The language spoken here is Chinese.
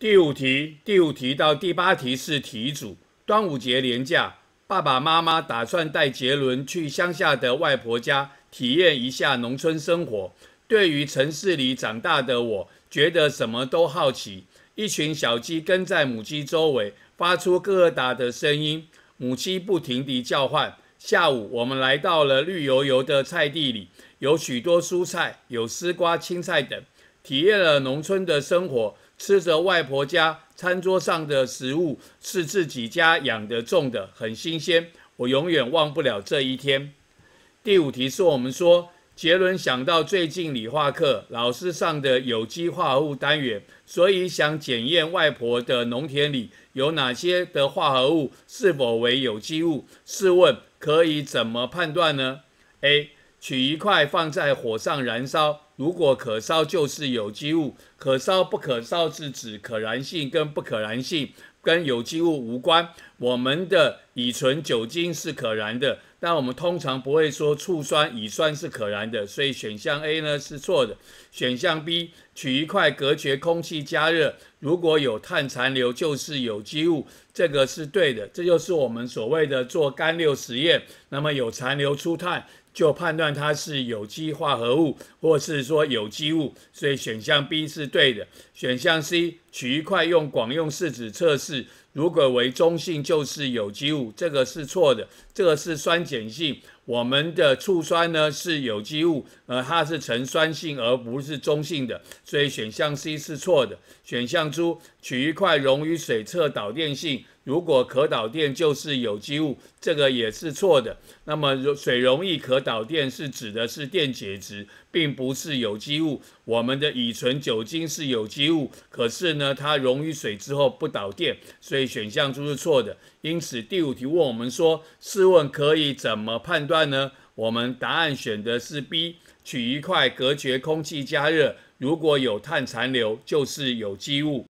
第五题，第五题到第八题是题组。端午节连假，爸爸妈妈打算带杰伦去乡下的外婆家，体验一下农村生活。对于城市里长大的我，觉得什么都好奇。一群小鸡跟在母鸡周围，发出咯咯哒的声音，母鸡不停地叫唤。下午，我们来到了绿油油的菜地里，有许多蔬菜，有丝瓜、青菜等，体验了农村的生活。吃着外婆家餐桌上的食物，是自己家养的种的，很新鲜。我永远忘不了这一天。第五题是我们说，杰伦想到最近理化课老师上的有机化合物单元，所以想检验外婆的农田里有哪些的化合物是否为有机物。试问可以怎么判断呢？A 取一块放在火上燃烧，如果可烧就是有机物，可烧不可烧是指可燃性跟不可燃性，跟有机物无关。我们的乙醇酒精是可燃的，但我们通常不会说醋酸乙酸是可燃的，所以选项 A 呢是错的。选项 B 取一块隔绝空气加热，如果有碳残留就是有机物，这个是对的。这就是我们所谓的做干馏实验，那么有残留出碳。就判断它是有机化合物，或是说有机物，所以选项 B 是对的。选项 C 取一块用广用试纸测试，如果为中性就是有机物，这个是错的。这个是酸碱性，我们的醋酸呢是有机物，呃，它是呈酸性而不是中性的，所以选项 C 是错的。选项 D 取一块溶于水测导电性。如果可导电就是有机物，这个也是错的。那么水溶液可导电是指的是电解质，并不是有机物。我们的乙醇、酒精是有机物，可是呢，它溶于水之后不导电，所以选项中是错的。因此，第五题问我们说，试问可以怎么判断呢？我们答案选的是 B，取一块，隔绝空气加热，如果有碳残留，就是有机物。